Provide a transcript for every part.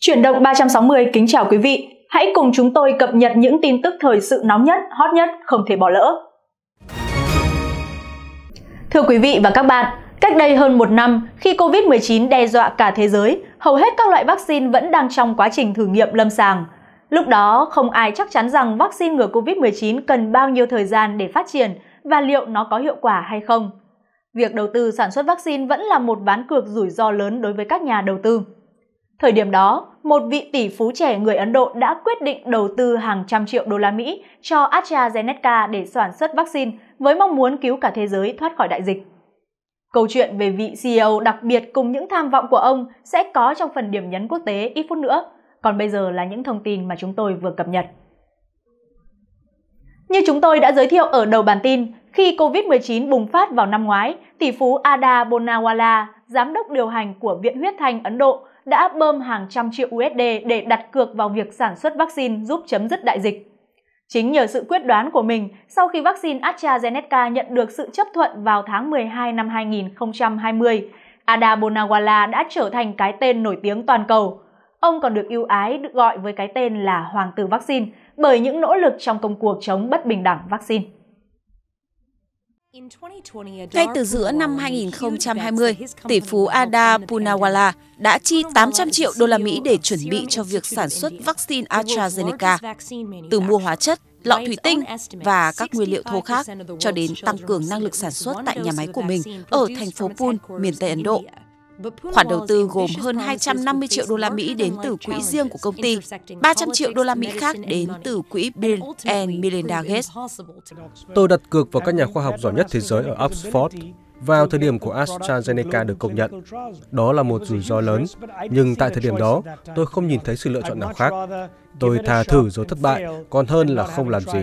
Chuyển động 360 kính chào quý vị. Hãy cùng chúng tôi cập nhật những tin tức thời sự nóng nhất, hot nhất không thể bỏ lỡ. Thưa quý vị và các bạn, cách đây hơn một năm, khi COVID-19 đe dọa cả thế giới, hầu hết các loại vaccine vẫn đang trong quá trình thử nghiệm lâm sàng. Lúc đó, không ai chắc chắn rằng vaccine ngừa COVID-19 cần bao nhiêu thời gian để phát triển và liệu nó có hiệu quả hay không. Việc đầu tư sản xuất vaccine vẫn là một ván cược rủi ro lớn đối với các nhà đầu tư. Thời điểm đó, một vị tỷ phú trẻ người Ấn Độ đã quyết định đầu tư hàng trăm triệu đô la Mỹ cho AstraZeneca để sản xuất vaccine với mong muốn cứu cả thế giới thoát khỏi đại dịch. Câu chuyện về vị CEO đặc biệt cùng những tham vọng của ông sẽ có trong phần điểm nhấn quốc tế ít phút nữa. Còn bây giờ là những thông tin mà chúng tôi vừa cập nhật. Như chúng tôi đã giới thiệu ở đầu bản tin, khi COVID-19 bùng phát vào năm ngoái, tỷ phú Ada Bonawala, giám đốc điều hành của Viện Huyết Thanh Ấn Độ, đã bơm hàng trăm triệu USD để đặt cược vào việc sản xuất vaccine giúp chấm dứt đại dịch. Chính nhờ sự quyết đoán của mình, sau khi vaccine AstraZeneca nhận được sự chấp thuận vào tháng 12 năm 2020, Ada Bonawala đã trở thành cái tên nổi tiếng toàn cầu. Ông còn được ưu ái được gọi với cái tên là Hoàng tử vaccine bởi những nỗ lực trong công cuộc chống bất bình đẳng vaccine. Ngay từ giữa năm 2020, tỷ phú Ada Punawala đã chi 800 triệu đô la Mỹ để chuẩn bị cho việc sản xuất vaccine AstraZeneca, từ mua hóa chất, lọ thủy tinh và các nguyên liệu thô khác cho đến tăng cường năng lực sản xuất tại nhà máy của mình ở thành phố Pune, miền Tây Ấn Độ. Khoản đầu tư gồm hơn 250 triệu đô la Mỹ đến từ quỹ riêng của công ty, 300 triệu đô la Mỹ khác đến từ quỹ Bill and Melinda Gates. Tôi đặt cược vào các nhà khoa học giỏi nhất thế giới ở Oxford vào thời điểm của AstraZeneca được công nhận. Đó là một rủi ro lớn, nhưng tại thời điểm đó, tôi không nhìn thấy sự lựa chọn nào khác. Tôi thà thử rồi thất bại, còn hơn là không làm gì.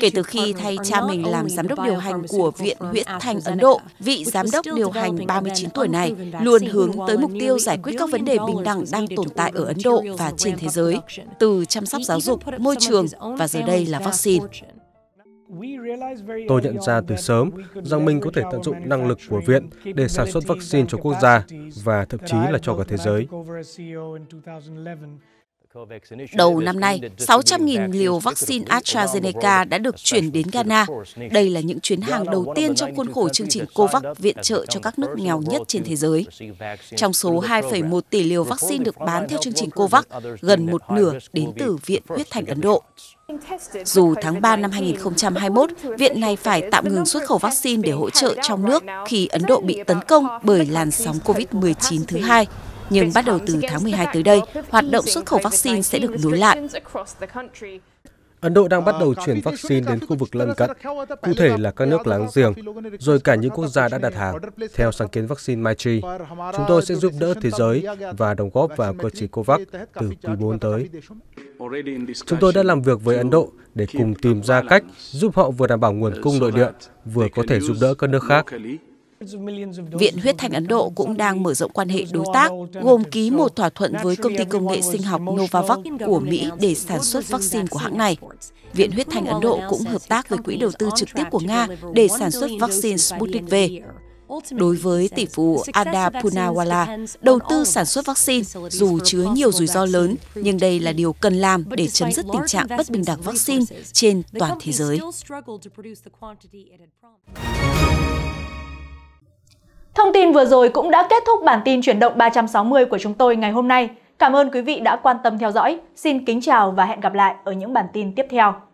Kể từ khi thay cha mình làm giám đốc điều hành của Viện Huyết Thanh Ấn Độ, vị giám đốc điều hành 39 tuổi này luôn hướng tới mục tiêu giải quyết các vấn đề bình đẳng đang tồn tại ở Ấn Độ và trên thế giới, từ chăm sóc giáo dục, môi trường và giờ đây là vaccine. Tôi nhận ra từ sớm rằng mình có thể tận dụng năng lực của viện để sản xuất vaccine cho quốc gia và thậm chí là cho cả thế giới. Đầu năm nay, 600.000 liều vaccine AstraZeneca đã được chuyển đến Ghana. Đây là những chuyến hàng dạ, đầu tiên trong khuôn khổ chương trình COVAX viện trợ cho các nước nghèo nhất trên thế giới. Trong số 2,1 tỷ liều vaccine được bán theo chương trình COVAX, gần một nửa đến từ Viện Huyết Thanh Ấn Độ. Dù tháng 3 năm 2021, viện này phải tạm ngừng xuất khẩu vaccine để hỗ trợ trong nước khi Ấn Độ bị tấn công bởi làn sóng COVID-19 thứ hai nhưng bắt đầu từ tháng 12 tới đây, hoạt động xuất khẩu vaccine sẽ được nối lại. Ấn Độ đang bắt ờ, đầu chuyển vaccine đến khu vực lân cận, cụ thể là các nước láng giềng, rồi cả những quốc gia đã đặt hàng. Theo sáng kiến vaccine Maitri, chúng tôi sẽ giúp đỡ thế giới và đóng góp vào cơ chế COVAX từ quý 4 tới. Chúng tôi đã làm việc với Ấn Độ để cùng tìm ra cách giúp họ vừa đảm bảo nguồn cung nội địa, vừa có thể giúp đỡ các nước khác. Viện Huyết Thanh Ấn Độ cũng đang mở rộng quan hệ đối tác, gồm ký một thỏa thuận với công ty công nghệ sinh học Novavax của Mỹ để sản xuất vaccine của hãng này. Viện Huyết Thanh Ấn Độ cũng hợp tác với Quỹ đầu tư trực tiếp của Nga để sản xuất vaccine Sputnik V. Đối với tỷ phú Ada Punawala, đầu tư sản xuất vaccine dù chứa nhiều rủi ro lớn, nhưng đây là điều cần làm để chấm dứt tình trạng bất bình đẳng vaccine trên toàn thế giới. Thông tin vừa rồi cũng đã kết thúc bản tin chuyển động 360 của chúng tôi ngày hôm nay. Cảm ơn quý vị đã quan tâm theo dõi. Xin kính chào và hẹn gặp lại ở những bản tin tiếp theo.